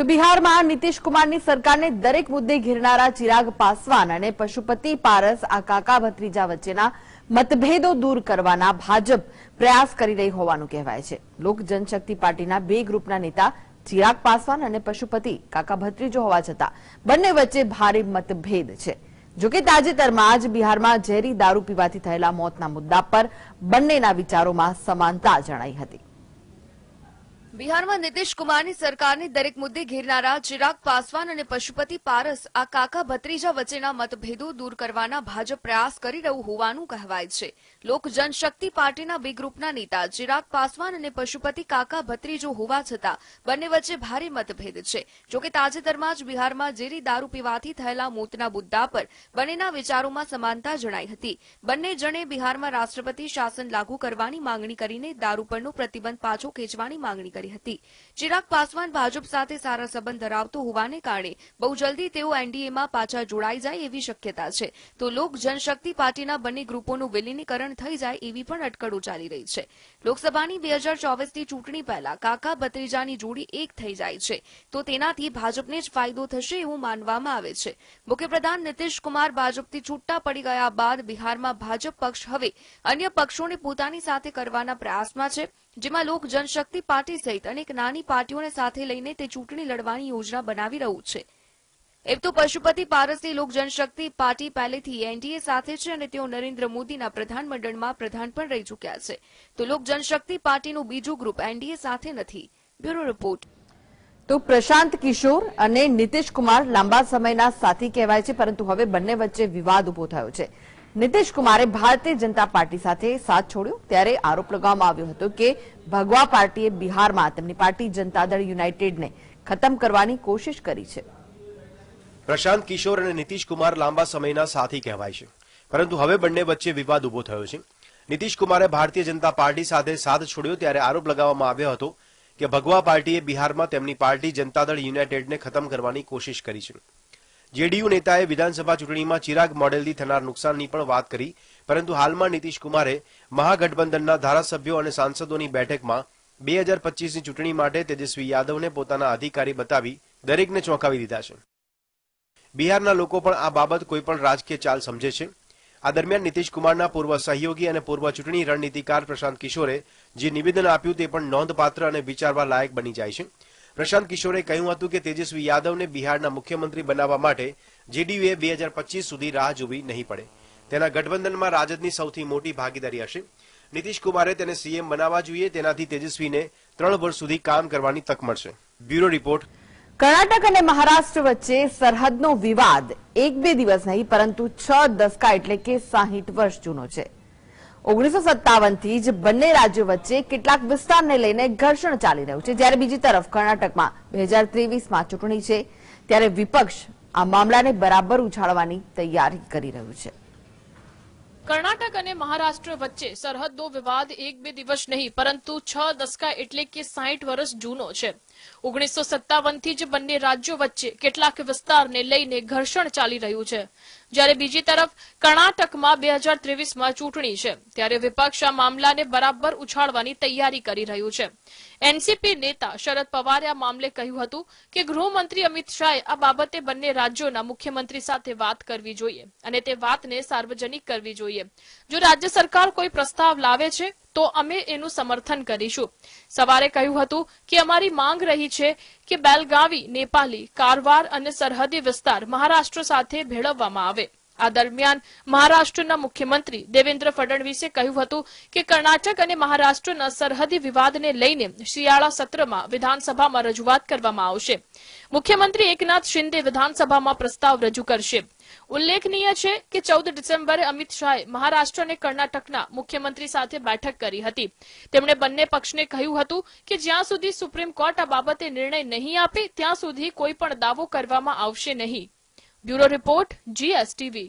તો બિહારમાં નીતિશ કુમારની સરકારને દરેક મુદ્દે ઘેરનારા ચિરાગ પાસવાન અને પશુપતિ પારસ આ કાકા ભત્રીજા વચ્ચેના મતભેદો દૂર કરવાના ભાજપ પ્રયાસ કરી રહી હોવાનું કહેવાય છે લોક જનશક્તિ પાર્ટીના બે ગ્રુપના નેતા ચિરાગ પાસવાન અને પશુપતિ કાકા ભત્રીજો હોવા છતાં બંને વચ્ચે ભારે મતભેદ છે જોકે તાજેતરમાં જ બિહારમાં ઝેરી દારૂ પીવાથી થયેલા મોતના મુદ્દા પર બંનેના વિચારોમાં સમાનતા જણાઈ હતી બિહારમાં નીતિશ કુમારની સરકારની દરેક મુદ્દે ઘેરનારા ચિરાગ પાસવાન અને પશુપતિ પારસ આ કાકા ભત્રીજા વચ્ચેના મતભેદો દૂર કરવાના ભાજપ પ્રયાસ કરી રહ્યું હોવાનું કહેવાય છે લોક જનશક્તિ પાર્ટીના બી ગ્રુપના નેતા ચિરાગ પાસવાન અને પશુપતિ કાકા ભત્રીજો હોવા છતાં બંને વચ્ચે ભારે મતભેદ છે જોકે તાજેતરમાં જ બિહારમાં ઝેરી દારૂ પીવાથી થયેલા મોતના મુદ્દા પર બંનેના વિચારોમાં સમાનતા જણાઈ હતી બંને જણે બિહારમાં રાષ્ટ્રપતિ શાસન લાગુ કરવાની માંગણી કરીને દારૂ પરનો પ્રતિબંધ પાછો ખેંચવાની માંગણી કરી હતી ચિરાગ પાસવાન ભાજપ સાથે સારા સંબંધ ધરાવતો હોવાને કારણે બહુ જલ્દી તેઓ એનડીએમાં પાછા જોડાઈ જાય એવી શક્યતા છે તો લોક જનશક્તિ પાર્ટીના બંને ગ્રુપોનું વિલીનીકરણ પણ થઈ જાય એવી પણ અટકળો ચાલી રહી છે લોકસભાની બે હજાર ચોવીસની ચૂંટણી પહેલા કાકા ભત્રીજાની જોડી એક થઈ જાય છે તો તેનાથી ભાજપને જ ફાયદો થશે એવું માનવામાં આવે છે મુખ્યપ્રધાન નીતિશ કુમાર ભાજપથી છૂટા પડી ગયા બાદ બિહારમાં ભાજપ પક્ષ હવે અન્ય પક્ષોને પોતાની સાથે કરવાના પ્રયાસમાં છે જેમાં લોક જનશક્તિ પાર્ટી સહિત અનેક નાની પાર્ટીઓને સાથે લઈને તે ચૂંટણી લડવાની યોજના બનાવી રહ્યું છે એમ પશુપતિ પારસની લોક જનશક્તિ પાર્ટી પહેલેથી એનડીએ સાથે છે અને તેઓ નરેન્દ્ર મોદીના પ્રધાનમંડળમાં પ્રધાન પણ રહી ચૂક્યા છે તો લોક જનશક્તિ પાર્ટીનું બીજું ગ્રુપ એનડીએ સાથે નથી બ્યુરો રિપોર્ટ તો પ્રશાંત કિશોર અને નીતિશ કુમાર લાંબા સમયના સાથી કહેવાય છે પરંતુ હવે બંને વચ્ચે વિવાદ ઉભો થયો છે નીતિશ કુમારે ભારતીય જનતા પાર્ટી સાથે સાથ છોડ્યો ત્યારે આરોપ લગાવવામાં આવ્યો હતો કે ભગવા પાર્ટીએ બિહારમાં તેમની પાર્ટી જનતા દળ યુનાઇટેડને ખતમ કરવાની કોશિશ કરી છે પ્રશાંત કિશોર અને નીતિશ કુમાર લાંબા સમયના સાથી કહેવાય છે પરંતુ હવે બંને વચ્ચે વિવાદ ઉભો થયો છે નીતિશ ભારતીય જનતા પાર્ટી સાથે સાથ છોડ્યો ત્યારે આરોપ લગાવવામાં આવ્યો હતો કે ભગવા પાર્ટીએ બિહારમાં તેમની પાર્ટી જનતા દળ યુનાઇટેડને ખતમ કરવાની કોશિશ કરી છે જેડીયુ નેતાએ વિધાનસભા ચૂંટણીમાં ચિરાગ મોડેલથી થનાર નુકસાનની પણ વાત કરી પરંતુ હાલમાં નીતિશ કુમારે મહાગઠબંધનના ધારાસભ્યો અને સાંસદોની બેઠકમાં બે હજાર પચીસની ચૂંટણી માટે તેજસ્વી યાદવને પોતાના અધિકારી બતાવી દરેકને ચોંકાવી દીધા છે બિહારના લોકો પણ આ બાબત કોઈપણ રાજકીય ચાલ સમજે છે આ દરમિયાન નીતિશ કુમારના પૂર્વ સહયોગી અને પૂર્વ ચૂંટણી રણનીતિકાર પ્રશાંત કિશોરે જે નિવેદન આપ્યું તે પણ નોંધપાત્ર અને વિચારવા લાયક બની જાય છે પ્રશાંત કિશોરે કહ્યું હતું કે તેજસ્વી યાદવને બિહારના મુખ્યમંત્રી બનાવવા માટે જેડીયુએ બે હજાર પચીસ સુધી રાહ જોવી નહીં પડે તેના ગઠબંધનમાં રાજદની સૌથી મોટી ભાગીદારી હશે નીતિશ કુમારે તેને સીએમ બનાવવા જોઈએ તેનાથી તેજસ્વીને ત્રણ વર્ષ સુધી કામ કરવાની તક મળશે બ્યુરો રિપોર્ટ કર્ણાટક અને મહારાષ્ટ્ર વચ્ચે સરહદનો વિવાદ એક બે દિવસ નહીં પરંતુ છ દસકા એટલે કે સાહીઠ વર્ષ જૂનો છે ઓગણીસો સત્તાવનથી જ બંને રાજ્યો વચ્ચે કેટલાક વિસ્તારને લઈને ઘર્ષણ ચાલી રહ્યું છે જ્યારે બીજી તરફ કર્ણાટકમાં બે હજાર ત્રેવીસમાં ચૂંટણી છે ત્યારે વિપક્ષ આ મામલાને બરાબર ઉછાળવાની તૈયારી કરી રહ્યું છે કર્ણાટક અને મહારાષ્ટ્ર વચ્ચે સરહદનો વિવાદ એક બે દિવસ નહીં પરંતુ છ દસકા એટલે કે સાહીઠ વર્ષ જૂનો છે ઓગણીસો સત્તાવનથી જ બંને રાજ્યો વચ્ચે કેટલાક વિસ્તારને લઈને ઘર્ષણ ચાલી રહ્યું છે જ્યારે બીજી તરફ કર્ણાટકમાં બે હજાર ત્રેવીસમાં ચૂંટણી છે ત્યારે વિપક્ષ આ મામલાને બરાબર ઉછાળવાની તૈયારી કરી રહ્યું છે એનસીપી નેતા શરદ પવારે આ મામલે કહ્યું હતું કે ગૃહમંત્રી અમિત શાહે આ બાબતે બંને રાજ્યોના મુખ્યમંત્રી સાથે વાત કરવી જોઈએ અને તે વાતને સાર્વજનિક કરવી જોઈએ જો રાજ્ય સરકાર કોઈ પ્રસ્તાવ લાવે છે તો અમે એનું સમર્થન કરીશું સવારે કહ્યું હતું કે અમારી માંગ રહી છે કે બેલગાવી નેપાલી કારવાર અને સરહદી વિસ્તાર મહારાષ્ટ્ર સાથે ભેળવવામાં આવે આ દરમિયાન મહારાષ્ટ્રના મુખ્યમંત્રી દેવેન્દ્ર ફડણવીસે કહ્યું હતું કે કર્ણાટક અને મહારાષ્ટ્રના સરહદી વિવાદને લઈને શિયાળા સત્રમાં વિધાનસભામાં રજૂઆત કરવામાં આવશે મુખ્યમંત્રી એકનાથ શિંદે વિધાનસભામાં પ્રસ્તાવ રજૂ કરશે ઉલ્લેખનીય છે કે ચૌદ ડિસેમ્બરે અમિત શાહે મહારાષ્ટ્ર અને કર્ણાટકના મુખ્યમંત્રી સાથે બેઠક કરી હતી તેમણે બંને પક્ષને કહ્યું હતું કે જ્યાં સુધી સુપ્રીમ કોર્ટ આ બાબતે નિર્ણય નહીં આપે ત્યાં સુધી કોઈ પણ દાવો કરવામાં આવશે નહીં બ્યુરો રિપોર્ટ જીએસટીવી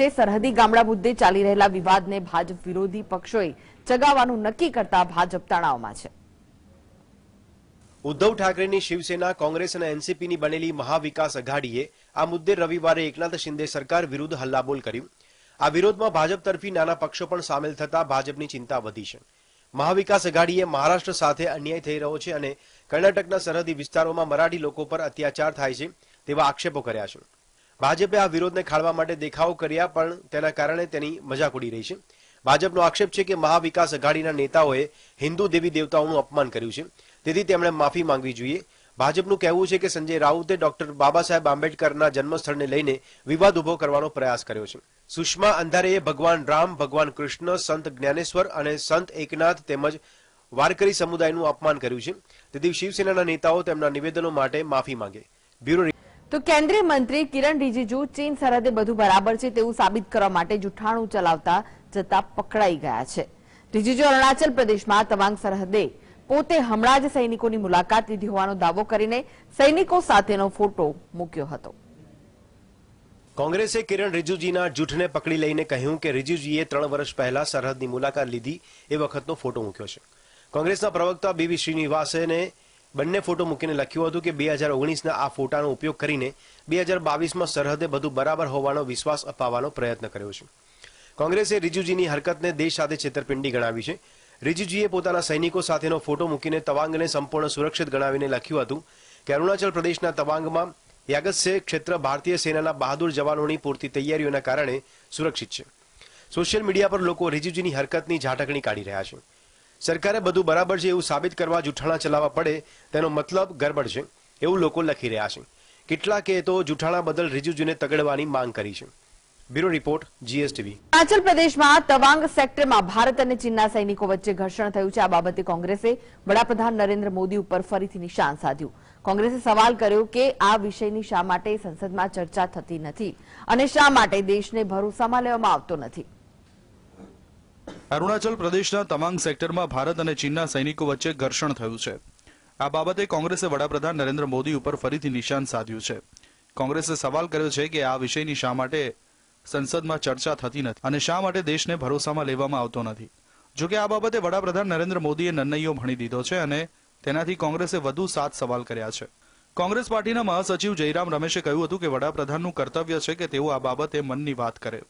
જે સરહદી ગામડા મુદ્દે ચાલી રહેલા વિવાદને ભાજપ વિરોધી પક્ષોએ ચગાવવાનું નક્કી કરતા ભાજપ તણાવમાં છે ઉદ્ધવ ઠાકરેની શિવસેના કોંગ્રેસ અને એનસીપીની બનેલી મહાવિકાસ અઘાડીએ આ મુદ્દે રવિવારે એકનાથ શિંદે સરકાર વિરુદ્ધ હલ્લાબોલ કર્યું આ વિરોધમાં ભાજપ તરફી નાના પક્ષો પણ સામેલ થતા ભાજપની ચિંતા વધી છે મહાવિકાસ અઘાડીએ મહારાષ્ટ્ર સાથે અન્યાય થઈ રહ્યો છે અને કર્ણાટકના સરહદી વિસ્તારોમાં મરાઠી લોકો પર અત્યાચાર થાય છે તેવા આક્ષેપો કર્યા છે ભાજપે આ વિરોધને ખાળવા માટે દેખાવો કર્યા પણ તેના કારણે તેની મજાક ઉડી રહી છે ભાજપનો આક્ષેપ છે કે મહાવિકાસ અઘાડીના નેતાઓએ હિન્દુ દેવી દેવતાઓનું અપમાન કર્યું છે તેથી તેમણે માફી માંગવી જોઈએ ભાજપનું કહેવું છે કે સંજય રાઉતે ડોક્ટર બાબા સાહેબ આંબેડકરના જન્મસ્થળને લઈને વિવાદ ઉભો કરવાનો પ્રયાસ કર્યો છે સુષ્મા અંધારેએ ભગવાન રામ ભગવાન કૃષ્ણ સંત જ્ઞાનેશ્વર અને સંત એકનાથ તેમજ વારકરી સમુદાયનું અપમાન કર્યું છે તેથી શિવસેનાના નેતાઓ તેમના નિવેદનો માટે માફી માંગે બ્યુરો તો કેન્દ્રીય મંત્રી કિરણ રિજિજુ ચીન સરહદે બધું બરાબર છે તેવું સાબિત કરવા માટે જૂઠાણું ચલાવતા જતા પકડાઈ ગયા છે રિજિજુ અરુણાચલ પ્રદેશમાં તવાંગ સરહદે પોતે હમણાં જ સૈનિકોની મુલાકાત લીધી હોવાનો દાવો કરીને સૈનિકો સાથેનો ફોટો મૂક્યો હતો કોંગ્રેસે કિરણ રિજુજીના જૂઠને પકડી લઈને કહ્યું કે રિજુજીએ ત્રણ વર્ષ પહેલા સરહદની મુલાકાત લીધી એ વખતનો ફોટો મૂક્યો છે કોંગ્રેસના પ્રવક્તા બીવી શ્રીનિવાસને બંને ફોટો મૂકીને લખ્યું હતું કે બે હજાર ઓગણીસના આ ફોટાનો ઉપયોગ કરીને બે હજાર બાવીસમાં સરહદે બધું બરાબર હોવાનો વિશ્વાસ અપાવવાનો પ્રયત્ન કર્યો છે કોંગ્રેસે રિજુજીની હરકતને દેશ સાથે છેતરપિંડી ગણાવી છે રિજિજુએ પોતાના સૈનિકો સાથેનો ફોટો મૂકીને તવાંગને સંપૂર્ણ સુરક્ષિત ગણાવીને લખ્યું હતું કે અરુણાચલ પ્રદેશના તવાંગમાં યાગસ્ય ક્ષેત્ર ભારતીય સેનાના બહાદુર જવાનોની પૂરતી તૈયારીઓના કારણે સુરક્ષિત છે સોશિયલ મીડિયા પર લોકો રિજિજુની હરકતની ઝાટકણી કાઢી રહ્યા છે સરકારે બધું બરાબર છે એવું સાબિત કરવા જૂઠાણા ચલાવવા પડે તેનો મતલબ ગરબડ છે એવું લોકો લખી રહ્યા છે કેટલાકે તો જૂઠાણા બદલ રિજિજુને તગડવાની માંગ કરી છે બ્યુરો રિપોર્ટ જીએસટીવી હિમાચલ પ્રદેશમાં તવાંગ સેક્ટરમાં ભારત અને ચીનના સૈનિકો વચ્ચે ઘર્ષણ થયું છે આ બાબતે કોંગ્રેસે વડાપ્રધાન નરેન્દ્ર મોદી ઉપર ફરીથી નિશાન સાધ્યું કોંગ્રેસે સવાલ કર્યો કે આ વિષયની શા માટે સંસદમાં ચર્ચા થતી નથી અને શા માટે દેશને ભરોસામાં લેવામાં આવતો નથી અરુણાચલ પ્રદેશના તવાંગ સેક્ટરમાં ભારત અને ચીનના સૈનિકો વચ્ચે ઘર્ષણ થયું છે આ બાબતે કોંગ્રેસે વડાપ્રધાન નરેન્દ્ર મોદી ઉપર ફરીથી નિશાન સાધ્યું છે કોંગ્રેસે સવાલ કર્યો છે કે આ વિષયની શા માટે સંસદમાં ચર્ચા થતી નથી અને શા માટે દેશને ભરોસામાં લેવામાં આવતો નથી જોકે આ બાબતે વડાપ્રધાન નરેન્દ્ર મોદીએ નન્નૈયો ભણી દીધો છે અને તેનાથી કોંગ્રેસે વધુ સાત સવાલ કર્યા છે કોંગ્રેસ પાર્ટીના મહાસચિવ જયરામ રમેશે કહ્યું હતું કે વડાપ્રધાનનું કર્તવ્ય છે કે તેઓ આ બાબતે મનની વાત કરે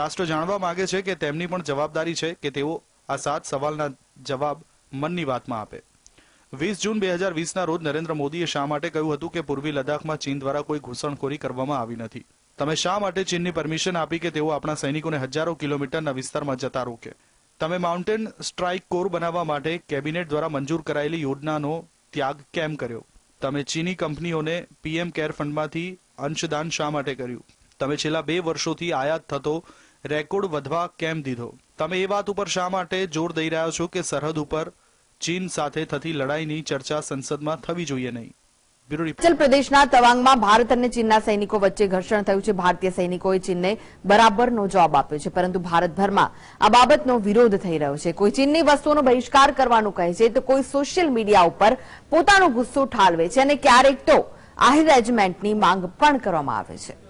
રાષ્ટ્ર જાણવા માંગે છે કે તેમની પણ જવાબદારી છે કે તેઓ આ સાત સવાલના જવાબ મનની વાતમાં આપે વીસ જૂન બે હજાર વીસના રોજ નરેન્દ્ર મોદીએ શા માટે કહ્યું હતું કે પૂર્વી લદ્દાખમાં ચીન દ્વારા કોઈ ઘૂસણખોરી કરવામાં આવી નથી તમે શા માટે ચીનની પરમિશન આપી કે તેઓ આપણા સૈનિકોને હજારો કિલોમીટરના વિસ્તારમાં જતા રોકે તમે માઉન્ટેન સ્ટ્રાઇક કોર બનાવવા માટે કેબિનેટ દ્વારા મંજૂર કરાયેલી યોજનાનો ત્યાગ કેમ કર્યો તમે ચીની કંપનીઓને પીએમ કેર ફંડમાંથી અંશદાન શા માટે કર્યું તમે છેલ્લા બે વર્ષોથી આયાત થતો રેકોર્ડ વધવા કેમ દીધો તમે એ વાત ઉપર શા માટે જોર દઈ રહ્યા છો કે સરહદ ઉપર ચીન સાથે થતી લડાઈની ચર્ચા સંસદમાં થવી જોઈએ નહીં હિમાચલ પ્રદેશના તવાંગમાં ભારત અને ચીનના સૈનિકો વચ્ચે ઘર્ષણ થયું છે ભારતીય સૈનિકોએ ચીનને બરાબરનો જવાબ આપ્યો છે પરંતુ ભારતભરમાં આ બાબતનો વિરોધ થઈ રહ્યો છે કોઈ ચીનની વસ્તુઓનો બહિષ્કાર કરવાનું કહે છે તો કોઈ સોશિયલ મીડિયા ઉપર પોતાનો ગુસ્સો ઠાલવે છે અને ક્યારેક તો આહિર રેજમેન્ટની માંગ પણ કરવામાં આવે છે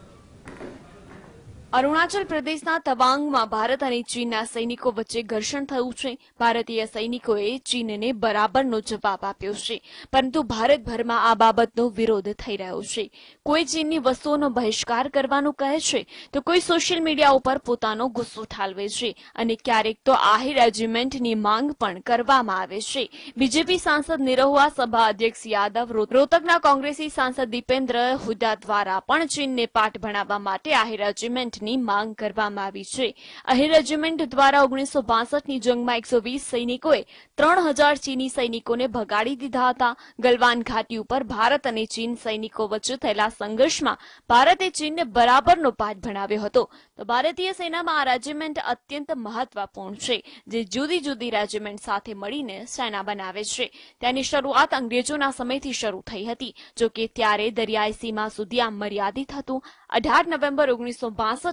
અરુણાચલ પ્રદેશના તવાંગમાં ભારત અને ચીનના સૈનિકો વચ્ચે ઘર્ષણ થયું છે ભારતીય સૈનિકોએ ચીનને બરાબરનો જવાબ આપ્યો છે પરંતુ ભારતભરમાં આ બાબતનો વિરોધ થઈ રહ્યો છે કોઈ ચીનની વસ્તુઓનો બહિષ્કાર કરવાનું કહે છે તો કોઈ સોશિયલ મીડિયા ઉપર પોતાનો ગુસ્સો ઠાલવે છે અને ક્યારેક તો આહિર એજમેન્ટની માંગ પણ કરવામાં આવે છે બીજેપી સાંસદ નિરહુઆ સભા અધ્યક્ષ યાદવ રોતકના કોંગ્રેસી સાંસદ દીપેન્દ્ર હુદા દ્વારા પણ ચીનને પાઠ ભણાવવા માટે આહિર એજમેન્ટ ની માંગ કરવામાં આવી છે અહીં રેજિમેન્ટ દ્વારા ઓગણીસો બાસઠની જંગમાં એકસો વીસ સૈનિકોએ ત્રણ હજાર ચીની સૈનિકોને ભગાડી દીધા હતા ગલવાન ઘાટી ઉપર ભારત અને ચીન સૈનિકો વચ્ચે થયેલા સંઘર્ષમાં ભારતે ચીનને બરાબરનો પાઠ ભણાવ્યો હતો તો ભારતીય સેનામાં આ રેજિમેન્ટ અત્યંત મહત્વપૂર્ણ છે જે જુદી જુદી રેજિમેન્ટ સાથે મળીને સેના બનાવે છે તેની શરૂઆત અંગ્રેજોના સમયથી શરૂ થઈ હતી જોકે ત્યારે દરિયાઈ સીમા સુધી આ મર્યાદિત હતું અઢાર નવેમ્બર ઓગણીસો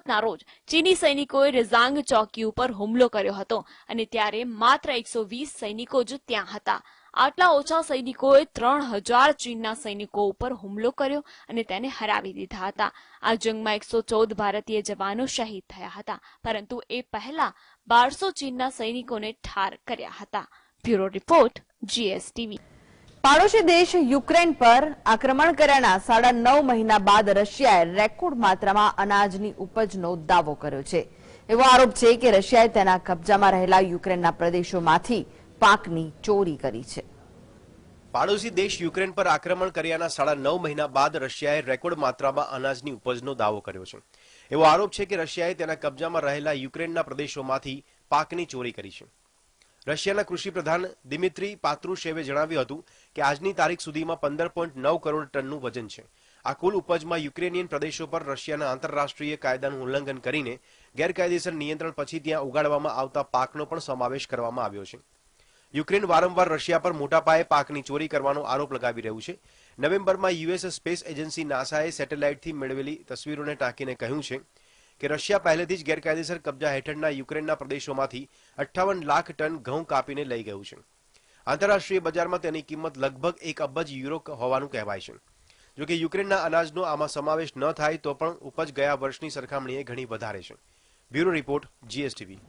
ના રોજ ચીની સૈનિકોએ રેઝાંગ ચોકી ઉપર હુમલો કર્યો હતો અને ત્યારે માત્ર એકસો સૈનિકો જ ત્યાં હતા આટલા ઓછા સૈનિકોએ ત્રણ હજાર ચીનના સૈનિકો ઉપર હુમલો કર્યો અને તેને હરાવી દીધા હતા આ જંગમાં એકસો ચૌદ ભારતીય જવાનો શહીદ થયા હતા પરંતુ એ પહેલા બારસો ચીનના સૈનિકોને ઠાર કર્યા હતા બ્યુરો રિપોર્ટ જીએસટીવી પાડોશી દેશ યુક્રેન પર આક્રમણ કર્યાના સાડા નવ મહિના બાદ રશિયાએ રેકોર્ડ માત્રામાં અનાજની ઉપજનો દાવો કર્યો છે એવો આરોપ છે કે રશિયાએ તેના કબજામાં રહેલા યુક્રેનના પ્રદેશોમાંથી પાકની ચોરી કરી છે પાડોશી દેશ યુક્રેન પર આક્રમણ કર્યાના સાડા નવ મહિના બાદ રશિયાએ રેકોર્ડ માત્રામાં અનાજની ઉપજનો દાવો કર્યો છે એવો આરોપ છે કે રશિયાએ તેના કબજામાં રહેલા યુક્રેનના પ્રદેશોમાંથી પાકની ચોરી કરી છે રશિયાના કૃષિ પ્રધાન દિમિત્રી પાત્રુશેવે જણાવ્યું હતું કે આજની તારીખ સુધીમાં પંદર પોઈન્ટ નવ કરોડ ટનનું વજન છે આ કુલ ઉપજમાં યુક્રેનિયન પ્રદેશો પર રશિયાના આંતરરાષ્ટ્રીય કાયદાનું ઉલ્લંઘન કરીને ગેરકાયદેસર નિયંત્રણ પછી ત્યાં ઉગાડવામાં આવતા પાકનો પણ સમાવેશ કરવામાં આવ્યો છે યુક્રેન વારંવાર રશિયા પર મોટા પાયે પાકની ચોરી કરવાનો આરોપ લગાવી રહ્યું છે નવેમ્બરમાં યુએસ સ્પેસ એજન્સી નાસાએ સેટેલાઇટથી મેળવેલી તસવીરોને ટાંકીને કહ્યું છે કે રશિયા પહેલેથી જ ગેરકાયદેસર કબજા હેઠળના યુક્રેનના પ્રદેશોમાંથી અઠ્ઠાવન લાખ ટન ઘઉં કાપીને લઈ ગયું છે આંતરરાષ્ટ્રીય બજારમાં તેની કિંમત લગભગ એક અબજ યુરો હોવાનું કહેવાય છે જોકે યુક્રેનના અનાજનો આમાં સમાવેશ ન થાય તો પણ ઉપજ ગયા વર્ષની સરખામણીએ ઘણી વધારે છે બ્યુરો રિપોર્ટ જીએસટીવી